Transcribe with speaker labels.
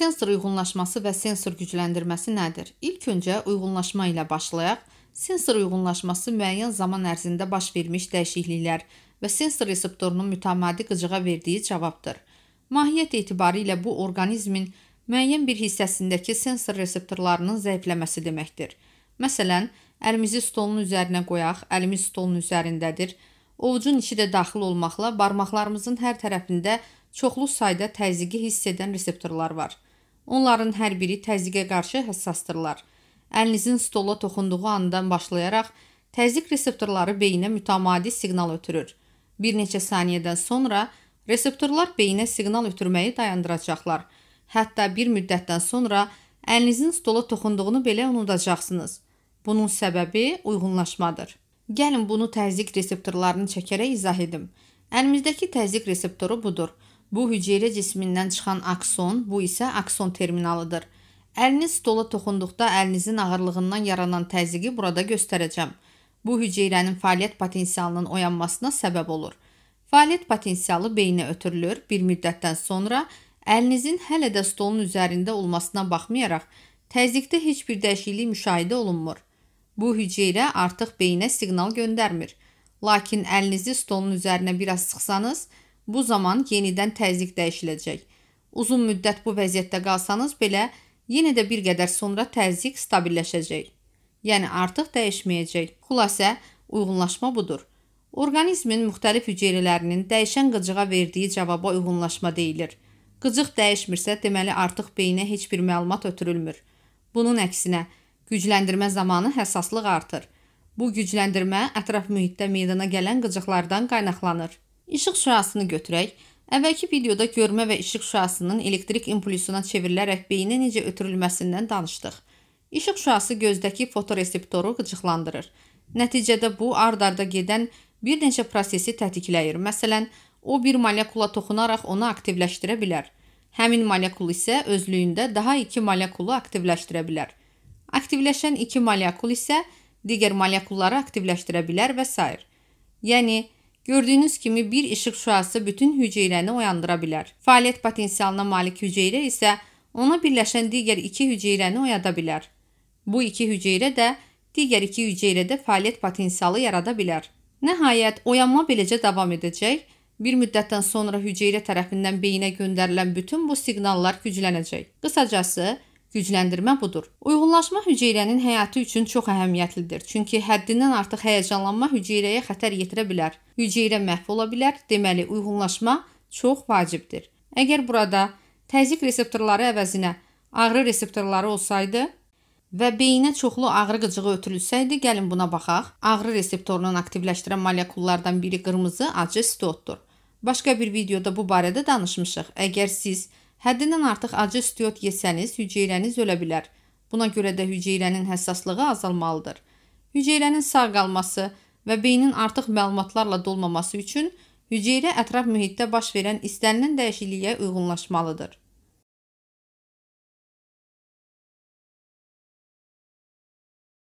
Speaker 1: Sensor uyğunlaşması və sensor gücləndirməsi nədir? İlk öncə uyğunlaşma ilə başlayaq. Sensor uyğunlaşması müəyyən zaman ərzində baş vermiş dəyişikliklər və sensor reseptorunun mütəmadi qıcığa verdiyi cavabdır. Mahiyyət etibarı ilə bu orqanizmin müəyyən bir hissəsindəki sensor reseptorlarının zəifləməsi deməkdir. Məsələn, əlimizi stolun üzərinə qoyaq, əlimiz stolun üzərindədir. Ovucun içi də daxil olmaqla barmaqlarımızın hər tərəfində çoxlu sayda təzyiqi hiss edən reseptorlar var. Onların hər biri təzyiqə qarşı həssasdırlar. Əlinizin stola toxunduğu andan başlayaraq təzyiq reseptorları beyinə mütəmadi siqnal ötürür. Bir neçə saniyədən sonra reseptorlar beyinə siqnal ötürməyi dayandıracaqlar. Hətta bir müddətdən sonra əlinizin stola toxunduğunu belə unudacaqsınız. Bunun səbəbi uyğunlaşmadır. Gəlin bunu təzyiq reseptorlarını çəkərək izah edim. Əlimizdəki təzyiq reseptoru budur. Bu hüceyrə cismindən çıxan akson, bu isə akson terminalıdır. Əliniz stola toxunduqda əlinizin ağırlığından yaranan təzyiqi burada göstərəcəm. Bu hüceyrənin fəaliyyət potensialının oyanmasına səbəb olur. Fəaliyyət potensialı beyinə ötürülür. Bir müddətdən sonra əlinizin hələ də stolun üzərində olmasına baxmayaraq, təzyiqdə heç bir dəyişiklik müşahidə olunmur. Bu hüceyrə artıq beyinə siqnal göndərmir. Lakin əlinizi stolun üzərinə biraz sıxsanız, Bu zaman yenidən təzyiq dəyişiləcək. Uzun müddət bu vəziyyətdə qalsanız belə, yenə də bir qədər sonra təzyiq stabilləşəcək. Yəni artıq dəyişməyəcək. Xülasə, uyğunlaşma budur. Orqanizmin müxtəlif hüceyrələrinin dəyişən qıcığa verdiyi cavaba uyğunlaşma deyilir. Qıcıq dəyişmirsə, deməli artıq beyinə heç bir məlumat ötürülmür. Bunun əksinə, gücləndirmə zamanı həssaslıq artır. Bu gücləndirmə ətraf mühitdə meydana gələn qıcıqlardan qaynaqlanır. İşıq şüasını götürək. Əvvəlki videoda görmə və işıq şüasının elektrik impulsuna çevrilərək beyinə necə ötürülməsindən danışdıq. İşıq şüası gözdəki fotoreseptoru qıcıqlandırır. Nəticədə bu ard-arda gedən bir neçə prosesi tətikləyir. Məsələn, o bir molekula toxunaraq onu aktivləşdirə bilər. Həmin molekul isə özlüyündə daha iki molekulu aktivləşdirə bilər. Aktivləşən iki molekul isə digər molekulları aktivləşdirə bilər və s. Yəni, Gördüyünüz kimi bir işıq şüası bütün hüceyrəni oyandıra bilər. Fəaliyyət potensialına malik hüceyrə isə ona birləşən digər iki hüceyrəni oyada bilər. Bu iki hüceyrə də digər iki hüceyrədə fəaliyyət potensialı yarada bilər. Nəhayət oyanma beləcə davam edəcək. Bir müddətdən sonra hüceyrə tərəfindən beyinə göndərilən bütün bu siqnallar güclənəcək. Qısacası, Gücləndirmə budur. Uyğunlaşma hüceyrənin həyatı üçün çox əhəmiyyətlidir. Çünki həddindən artıq həyəcanlanma hüceyrəyə xətər yetirə bilər. Hüceyrə məhv ola bilər. Deməli, uyğunlaşma çox vacibdir. Əgər burada təzyiq reseptorları əvəzinə ağrı reseptorları olsaydı və beyinə çoxlu ağrı qıcığı ötürülsəydi, gəlin buna baxaq. Ağrı reseptorunun aktivləşdirən molekullardan biri qırmızı acı stotdur. Başqa bir videoda bu barədə danışmışıq. Əgər siz Həddindən artıq acı istiot yesəniz, hüceyrəniz ölə bilər. Buna görə də hüceyrənin həssaslığı azalmalıdır. Hüceyrənin sağ qalması və beynin artıq məlumatlarla dolmaması üçün hüceyrə ətraf mühitdə baş verən istənilən dəyişikliyə uyğunlaşmalıdır.